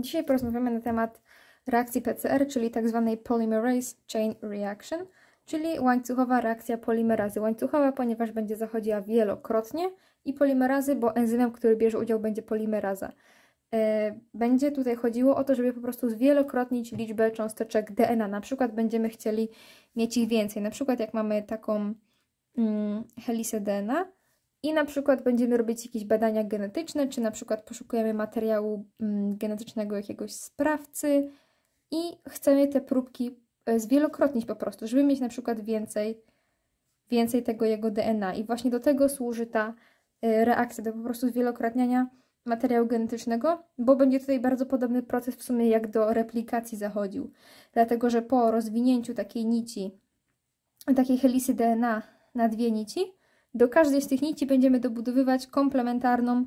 Dzisiaj porozmawiamy na temat reakcji PCR, czyli tak zwanej polymerase chain reaction, czyli łańcuchowa reakcja polimerazy. Łańcuchowa, ponieważ będzie zachodziła wielokrotnie i polimerazy, bo enzymem, który bierze udział będzie polimeraza. E, będzie tutaj chodziło o to, żeby po prostu zwielokrotnić liczbę cząsteczek DNA. Na przykład będziemy chcieli mieć ich więcej. Na przykład jak mamy taką mm, helisę DNA, i na przykład będziemy robić jakieś badania genetyczne, czy na przykład poszukujemy materiału mm, genetycznego jakiegoś sprawcy i chcemy te próbki e, zwielokrotnić po prostu, żeby mieć na przykład więcej, więcej tego jego DNA. I właśnie do tego służy ta e, reakcja, do po prostu zwielokrotniania materiału genetycznego, bo będzie tutaj bardzo podobny proces w sumie jak do replikacji zachodził. Dlatego, że po rozwinięciu takiej nici, takiej helisy DNA na dwie nici, do każdej z tych nici będziemy dobudowywać komplementarną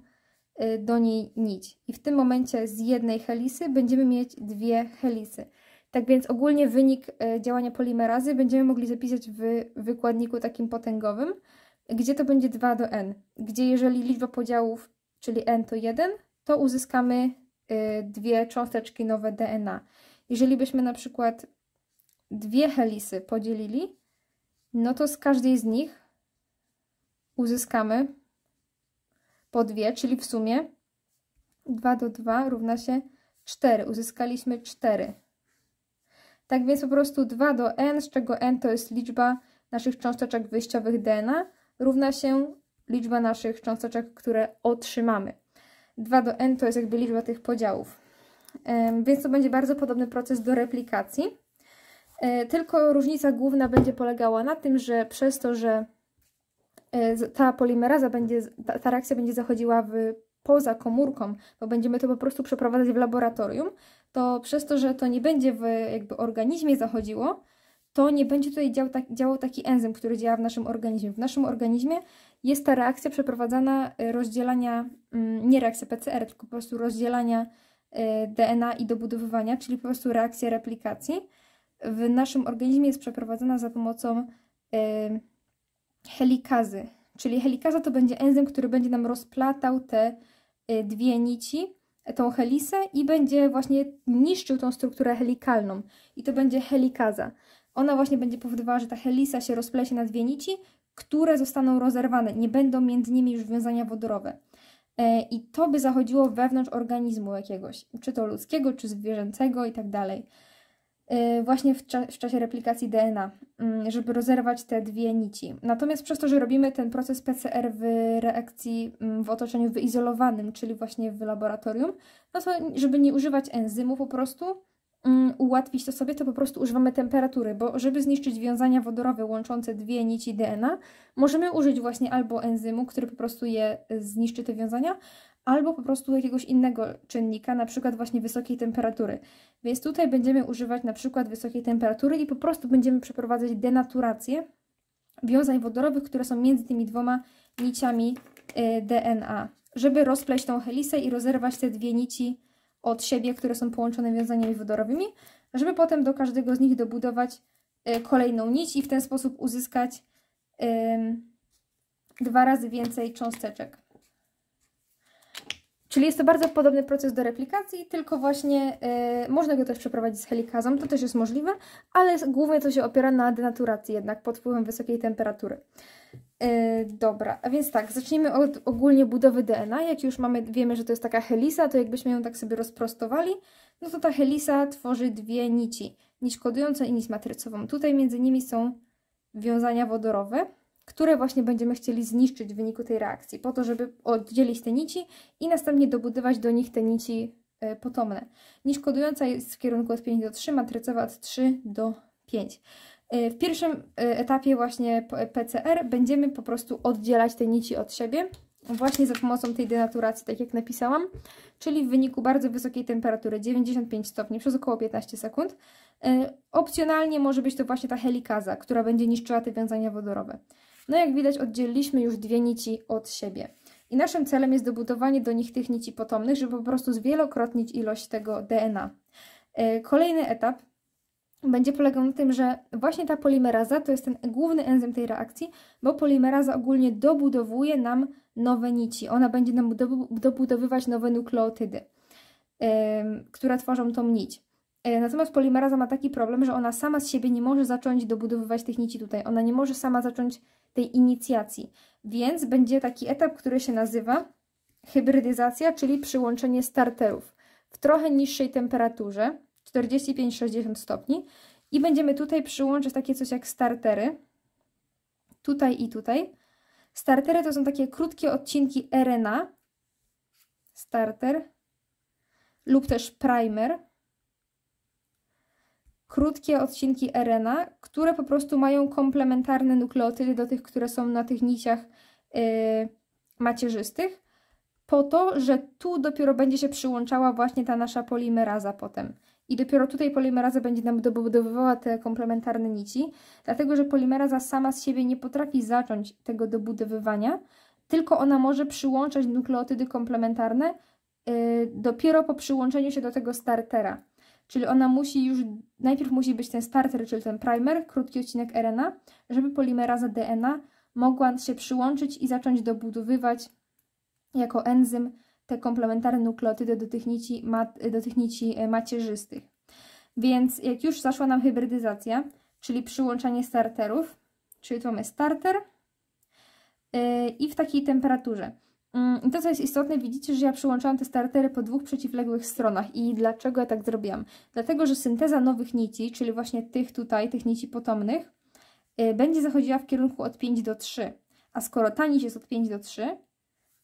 y, do niej nić. I w tym momencie z jednej helisy będziemy mieć dwie helisy. Tak więc ogólnie wynik y, działania polimerazy będziemy mogli zapisać w wykładniku takim potęgowym, gdzie to będzie 2 do n, gdzie jeżeli liczba podziałów, czyli n to 1, to uzyskamy y, dwie cząsteczki nowe DNA. Jeżeli byśmy na przykład dwie helisy podzielili, no to z każdej z nich uzyskamy po 2, czyli w sumie 2 do 2 równa się 4. Uzyskaliśmy 4. Tak więc po prostu 2 do n, z czego n to jest liczba naszych cząsteczek wyjściowych DNA, równa się liczba naszych cząsteczek, które otrzymamy. 2 do n to jest jakby liczba tych podziałów. Więc to będzie bardzo podobny proces do replikacji. E, tylko różnica główna będzie polegała na tym, że przez to, że E, ta polimeraza będzie, ta, ta reakcja będzie zachodziła w, poza komórką, bo będziemy to po prostu przeprowadzać w laboratorium, to przez to, że to nie będzie w jakby organizmie zachodziło, to nie będzie tutaj dział, tak, działał taki enzym, który działa w naszym organizmie. W naszym organizmie jest ta reakcja przeprowadzana e, rozdzielania, mm, nie reakcja PCR, tylko po prostu rozdzielania e, DNA i dobudowywania, czyli po prostu reakcja replikacji. W naszym organizmie jest przeprowadzana za pomocą helikazy. Czyli helikaza to będzie enzym, który będzie nam rozplatał te y, dwie nici, tą helisę i będzie właśnie niszczył tą strukturę helikalną. I to będzie helikaza. Ona właśnie będzie powodowała, że ta helisa się rozplecie na dwie nici, które zostaną rozerwane. Nie będą między nimi już wiązania wodorowe. E, I to by zachodziło wewnątrz organizmu jakiegoś, czy to ludzkiego, czy zwierzęcego i tak dalej. Y, właśnie w, cza w, czasie replikacji DNA, mm, żeby rozerwać te dwie nici. Natomiast przez to, że robimy ten proces PCR w reakcji mm, w otoczeniu wyizolowanym, czyli właśnie w laboratorium, no to żeby nie używać enzymu po prostu, um, ułatwić to sobie, to po prostu używamy temperatury, bo żeby zniszczyć wiązania wodorowe łączące dwie nici DNA, możemy użyć właśnie albo enzymu, który po prostu je y, zniszczy te wiązania, albo po prostu jakiegoś innego czynnika, na przykład właśnie wysokiej temperatury. Więc tutaj będziemy używać na przykład wysokiej temperatury i po prostu będziemy przeprowadzać denaturację wiązań wodorowych, które są między tymi dwoma niciami y, DNA, żeby rozpleść tą helisę i rozerwać te dwie nici od siebie, które są połączone wiązaniami wodorowymi, żeby potem do każdego z nich dobudować y, kolejną nić i w ten sposób uzyskać dwa razy więcej cząsteczek. Czyli jest to bardzo podobny proces do replikacji, tylko właśnie e, można go też przeprowadzić z helikazą, to też jest możliwe, ale głównie to się opiera na denaturacji jednak pod wpływem wysokiej temperatury. E, dobra, a więc tak, zacznijmy od ogólnie budowy DNA. Jak już mamy, wiemy, że to jest taka helisa, to jakbyśmy ją tak sobie rozprostowali, no to ta helisa tworzy dwie nici. Nić kodującą i nić matrycową. Tutaj między nimi są wiązania wodorowe które właśnie będziemy chcieli zniszczyć w wyniku tej reakcji, po to, żeby oddzielić te nici i następnie dobudywać do nich te nici e, potomne. Nisz kodująca jest w kierunku od 5 do 3, matrycowa od 3 do 5. E, w pierwszym e, etapie właśnie PCR będziemy po prostu oddzielać te nici od siebie, właśnie za pomocą tej denaturacji, tak jak napisałam, czyli w wyniku bardzo wysokiej temperatury, 95 stopni, przez około 15 sekund. Opcjonalnie może być to właśnie ta helikaza, która będzie niszczyła te wiązania wodorowe. No jak widać oddzieliliśmy już dwie nici od siebie. I naszym celem jest dobudowanie do nich tych nici potomnych, żeby po prostu zwielokrotnić ilość tego DNA. E, kolejny etap będzie polegał na tym, że właśnie ta polimeraza to jest ten główny enzym tej reakcji, bo polimeraza ogólnie dobudowuje nam nowe nici. Ona będzie nam dobudowywać nowe nukleotydy, e, które tworzą tą nić. E, natomiast polimeraza ma taki problem, że ona sama z siebie nie może zacząć dobudowywać tych nici tutaj. Ona nie może sama zacząć tej inicjacji. Więc będzie taki etap, który się nazywa hybrydyzacja, czyli przyłączenie starterów w trochę niższej temperaturze, 45-60 stopni i będziemy tutaj przyłączać takie coś jak startery, tutaj i tutaj. Startery to są takie krótkie odcinki RNA, starter lub też primer, krótkie odcinki RNA, które po prostu mają komplementarne nukleotydy do tych, które są na tych niciach y, macierzystych, po to, że tu dopiero będzie się przyłączała właśnie ta nasza polimeraza potem. I dopiero tutaj polimeraza będzie nam dobudowywała te komplementarne nici, dlatego że polimeraza sama z siebie nie potrafi zacząć tego dobudowywania, tylko ona może przyłączać nukleotydy komplementarne yy, dopiero po przyłączeniu się do tego startera. Czyli ona musi już, najpierw musi być ten starter, czyli ten primer, krótki odcinek RNA, żeby polimeraza DNA mogła się przyłączyć i zacząć dobudowywać jako enzym te komplementarne nukleotydy do tych nici, do tych nici e, macierzystych. Więc jak już zaszła nam hybrydyzacja, czyli przyłączanie starterów, czyli tu mamy starter yy, i w takiej temperaturze. Mm, I to, co jest istotne, widzicie, że ja przyłączałam te startery po dwóch przeciwległych stronach. I dlaczego ja tak zrobiłam? Dlatego, że synteza nowych nici, czyli właśnie tych tutaj, tych nici potomnych, y, będzie zachodziła w kierunku od 5 do 3. A skoro ta nić jest od 5 do 3,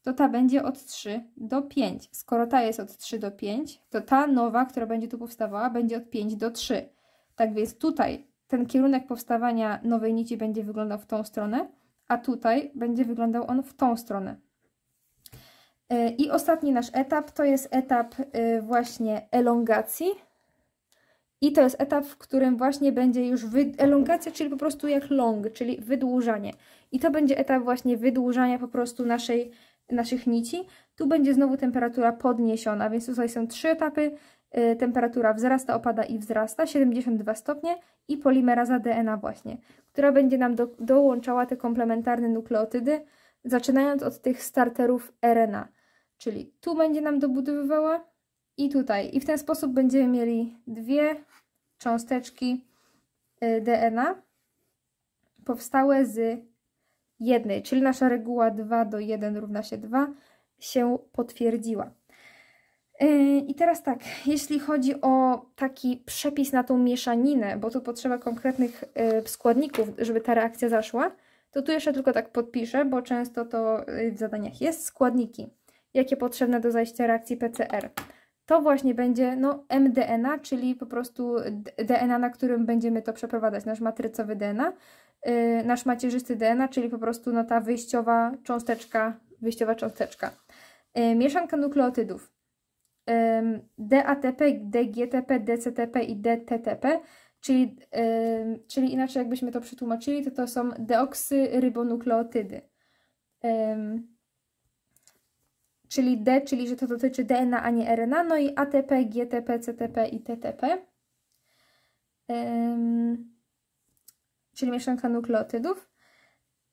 to ta będzie od 3 do 5. Skoro ta jest od 3 do 5, to ta nowa, która będzie tu powstawała, będzie od 5 do 3. Tak więc tutaj ten kierunek powstawania nowej nici będzie wyglądał w tą stronę, a tutaj będzie wyglądał on w tą stronę. E, I ostatni nasz etap to jest etap e, właśnie elongacji. I to jest etap, w którym właśnie będzie już elongacja, czyli po prostu jak long, czyli wydłużanie. I to będzie etap właśnie wydłużania po prostu naszej, naszych nici. Tu będzie znowu temperatura podniesiona, więc tutaj są trzy etapy. E, temperatura wzrasta, opada i wzrasta, 72 stopnie i polimeraza DNA właśnie, która będzie nam do, dołączała te komplementarne nukleotydy, zaczynając od tych starterów RNA. Czyli tu będzie nam dobudowywała i tutaj. I w ten sposób będziemy mieli dwie cząsteczki y, DNA powstałe z jednej, czyli nasza reguła 2 do 1 równa się 2 się potwierdziła. Y, I teraz tak, jeśli chodzi o taki przepis na tą mieszaninę, bo tu potrzeba konkretnych y, składników, żeby ta reakcja zaszła, to tu jeszcze tylko tak podpiszę, bo często to w zadaniach jest składniki jakie potrzebne do zajścia reakcji PCR. To właśnie będzie no, mDNA, czyli po prostu DNA, na którym będziemy to przeprowadzać, nasz matrycowy DNA, yy, nasz macierzysty DNA, czyli po prostu no, ta wyjściowa cząsteczka, wyjściowa cząsteczka. Yy, mieszanka nukleotydów. DATP, DGTP, DCTP i DTTP czyli, yy, czyli inaczej jakbyśmy to przetłumaczyli, to to są deoksyrybonukleotydy. Yy, czyli D, czyli że to dotyczy DNA, a nie RNA, no i ATP, GTP, CTP i TTP, um, czyli mieszanka nukleotydów.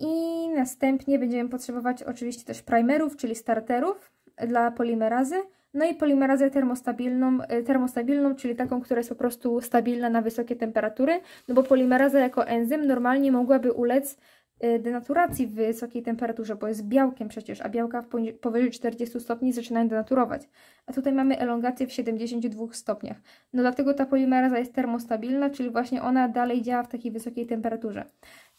I następnie będziemy potrzebować oczywiście też primerów, czyli starterów dla polimerazy, no i polimerazę termostabilną, e, termostabilną, czyli taką, która jest po prostu stabilna na wysokie temperatury, no bo polimeraza jako enzym normalnie mogłaby ulec Y, denaturacji w wysokiej temperaturze, bo jest białkiem przecież, a białka powyżej 40 stopni zaczynają denaturować. A tutaj mamy elongację w 72 stopniach. No dlatego ta polimeraza jest termostabilna, czyli właśnie ona dalej działa w takiej wysokiej temperaturze.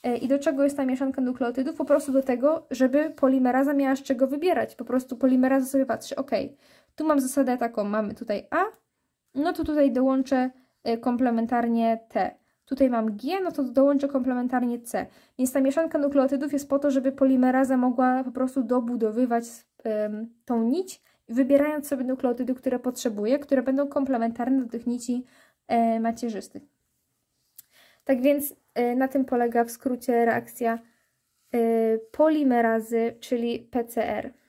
E, I do czego jest ta mieszanka nukleotydów? Po prostu do tego, żeby polimeraza miała z czego wybierać. Po prostu polimeraza sobie patrzy, ok, tu mam zasadę taką, mamy tutaj A, no to tutaj dołączę e, komplementarnie T tutaj mam G, no to dołączę komplementarnie C. Więc ta mieszanka nukleotydów jest po to, żeby polimeraza mogła po prostu dobudowywać ym, tą nić, wybierając sobie nukleotydy, które potrzebuje, które będą komplementarne do tych nici e, macierzystych. Tak więc y, na tym polega w skrócie reakcja y, polimerazy, czyli PCR.